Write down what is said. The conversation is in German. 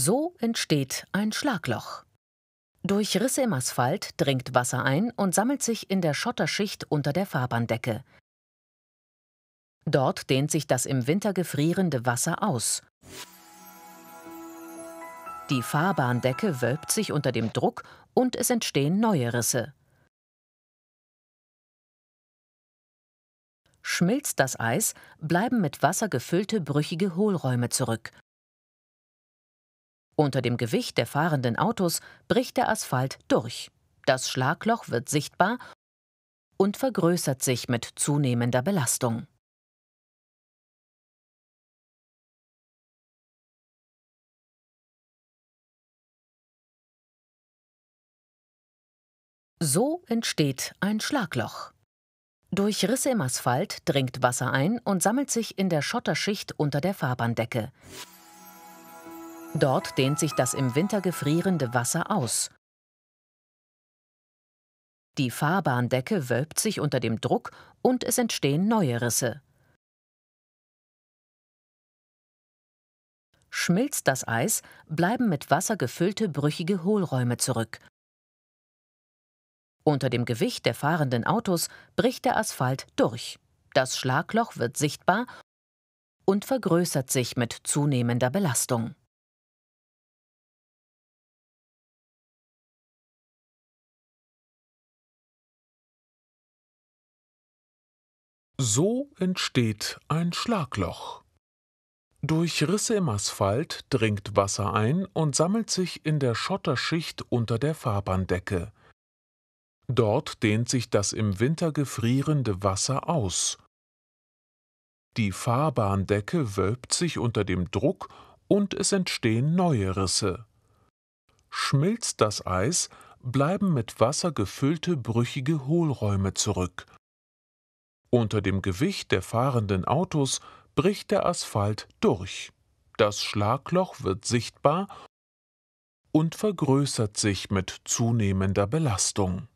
So entsteht ein Schlagloch. Durch Risse im Asphalt dringt Wasser ein und sammelt sich in der Schotterschicht unter der Fahrbahndecke. Dort dehnt sich das im Winter gefrierende Wasser aus. Die Fahrbahndecke wölbt sich unter dem Druck und es entstehen neue Risse. Schmilzt das Eis, bleiben mit Wasser gefüllte brüchige Hohlräume zurück. Unter dem Gewicht der fahrenden Autos bricht der Asphalt durch. Das Schlagloch wird sichtbar und vergrößert sich mit zunehmender Belastung. So entsteht ein Schlagloch. Durch Risse im Asphalt dringt Wasser ein und sammelt sich in der Schotterschicht unter der Fahrbahndecke. Dort dehnt sich das im Winter gefrierende Wasser aus. Die Fahrbahndecke wölbt sich unter dem Druck und es entstehen neue Risse. Schmilzt das Eis, bleiben mit Wasser gefüllte brüchige Hohlräume zurück. Unter dem Gewicht der fahrenden Autos bricht der Asphalt durch. Das Schlagloch wird sichtbar und vergrößert sich mit zunehmender Belastung. So entsteht ein Schlagloch. Durch Risse im Asphalt dringt Wasser ein und sammelt sich in der Schotterschicht unter der Fahrbahndecke. Dort dehnt sich das im Winter gefrierende Wasser aus. Die Fahrbahndecke wölbt sich unter dem Druck und es entstehen neue Risse. Schmilzt das Eis, bleiben mit Wasser gefüllte brüchige Hohlräume zurück – unter dem Gewicht der fahrenden Autos bricht der Asphalt durch. Das Schlagloch wird sichtbar und vergrößert sich mit zunehmender Belastung.